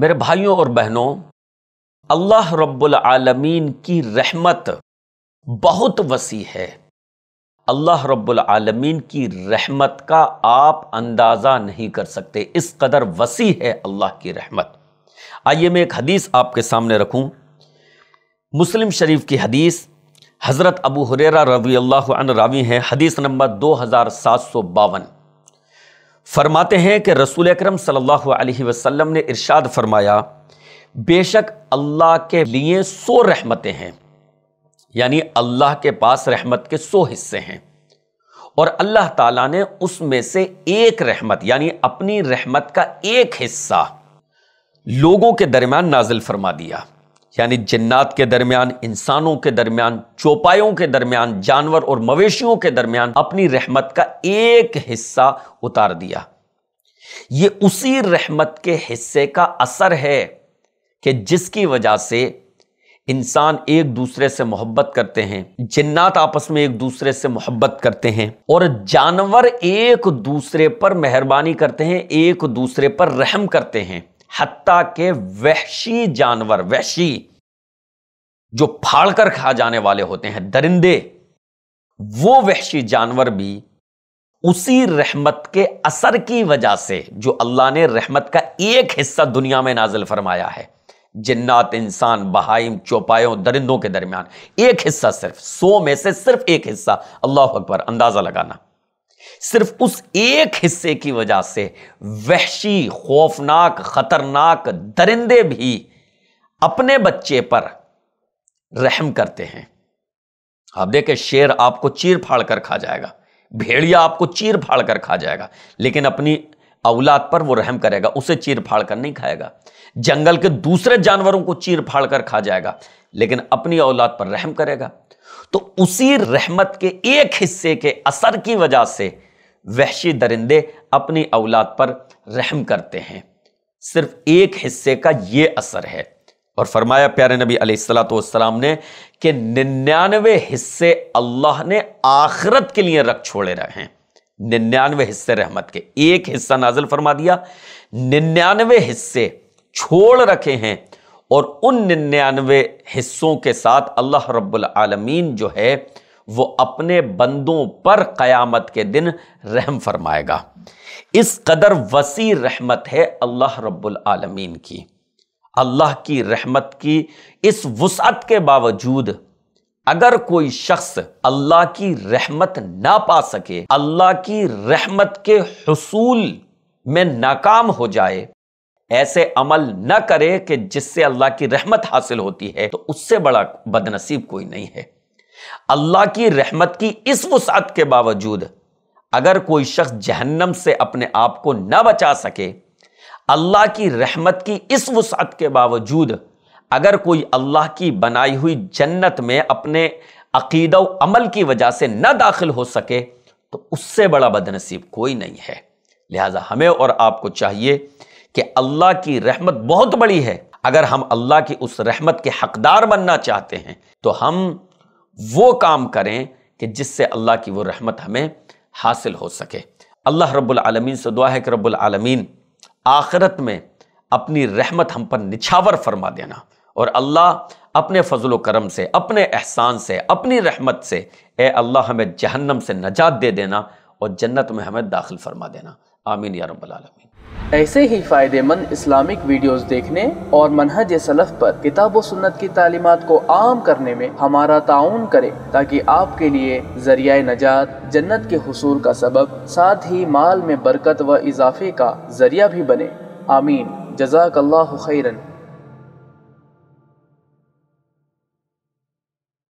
मेरे भाइयों और बहनों अल्लाह रब्बुल आलमीन की रहमत बहुत वसी है अल्लाह रब्बुल आलमीन की रहमत का आप अंदाज़ा नहीं कर सकते इस कदर वसी है अल्लाह की रहमत आइए मैं एक हदीस आपके सामने रखूं मुस्लिम शरीफ की हदीस हज़रत अबू हुरेरा रवी अल्लाह रावी हैं हदीस नंबर दो हज़ार सात सौ बावन फरमाते हैं कि रसूल अक्रम सम ने इरशाद फरमाया बेशक अल्लाह के लिए सो रहमतें हैं यानी अल्लाह के पास रहमत के सो हिस्से हैं और अल्लाह ताला ने उसमें से एक रहमत यानी अपनी रहमत का एक हिस्सा लोगों के दरम्यान नाजिल फरमा दिया यानी जन्नात के दरमियान इंसानों के दरमियान चौपायों के दरमियान जानवर और मवेशियों के दरमियान अपनी रहमत का एक हिस्सा उतार दिया ये उसी रहमत के हिस्से का असर है कि जिसकी वजह से इंसान एक दूसरे से मोहब्बत करते हैं जिन्नात आपस में एक दूसरे से मोहब्बत करते हैं और जानवर एक दूसरे पर मेहरबानी करते हैं एक दूसरे पर रहम करते हैं हत्ता के वहशी जानवर वहशी जो फाड़कर खा जाने वाले होते हैं दरिंदे वो वहशी जानवर भी उसी रहमत के असर की वजह से जो अल्लाह ने रहमत का एक हिस्सा दुनिया में नाजिल फरमाया है जिन्नात इंसान बहाइम चौपायों दरिंदों के दरमियान एक हिस्सा सिर्फ सौ में से सिर्फ एक हिस्सा अल्लाह अकबर अंदाज़ा लगाना सिर्फ उस एक हिस्से की वजह से वहशी खौफनाक खतरनाक दरिंदे भी अपने बच्चे पर रहम करते हैं आप देखें शेर आपको चीर फाड़ कर खा जाएगा भेड़िया आपको चीर फाड़ कर खा जाएगा लेकिन अपनी औलाद पर वो रहम करेगा उसे चीर फाड़ कर नहीं खाएगा जंगल के दूसरे जानवरों को चीर फाड़ कर खा जाएगा लेकिन अपनी औलाद पर रहम करेगा तो उसी रहमत के एक हिस्से के असर की वजह से वहशी दरिंदे अपनी औलाद पर रहम करते हैं सिर्फ एक हिस्से का ये असर है और फरमाया प्यारे नबी अलैहिस्सलाम ने कि निन्यानवे हिस्से अल्लाह ने आखरत के लिए रख छोड़े रहे हैं निन्यानवे हिस्से रहमत के एक हिस्सा नाजल फरमा दिया निन्यानवे हिस्से छोड़ रखे हैं और उन निन्यानवे हिस्सों के साथ अल्लाह रब्बुल आलमीन जो है वो अपने बंदों पर क़यामत के दिन रहम फरमाएगा इस कदर वसी रहमत है अल्लाह रब्बुल आलमीन की अल्लाह की रहमत की इस वसअत के बावजूद अगर कोई शख्स अल्लाह की रहमत ना पा सके अल्लाह की रहमत के हसूल में नाकाम हो जाए ऐसे अमल न करे कि जिससे अल्लाह की रहमत हासिल होती है तो उससे बड़ा बदनसीब कोई नहीं है अल्लाह की रहमत की इस वसात के बावजूद अगर कोई शख्स जहन्नम से अपने आप को न बचा सके अल्लाह की रहमत की इस वसात के बावजूद अगर कोई अल्लाह की बनाई हुई जन्नत में अपने अकीद अमल की वजह से न दाखिल हो सके तो उससे बड़ा बदनसीब कोई नहीं है लिहाजा हमें और आपको चाहिए कि अल्लाह की रहमत बहुत बड़ी है अगर हम अल्लाह की उस रहमत के हकदार बनना चाहते हैं तो हम वो काम करें कि जिससे अल्लाह की वो रहमत हमें हासिल हो सके अल्लाह रब्बुल आलमीन से दुआ है कि रब्बुल आलमीन आखिरत में अपनी रहमत हम पर निछावर फरमा देना और अल्लाह अपने फजल करम से अपने एहसान से अपनी रहमत से ए अल्लाह हमें जहन्नम से नजात दे देना और जन्नत में हमें दाखिल फरमा देना आमीन या रबालमीन ऐसे ही फ़ायदेमंद इस्लामिक वीडियोस देखने और मनहज सलफ़ पर किताब सुन्नत की तालीमत को आम करने में हमारा ताउन करें ताकि आपके लिए जरिया नजात जन्नत के हसूल का सबब साथ ही माल में बरकत व इजाफे का जरिया भी बने आमीन जजाक खैरन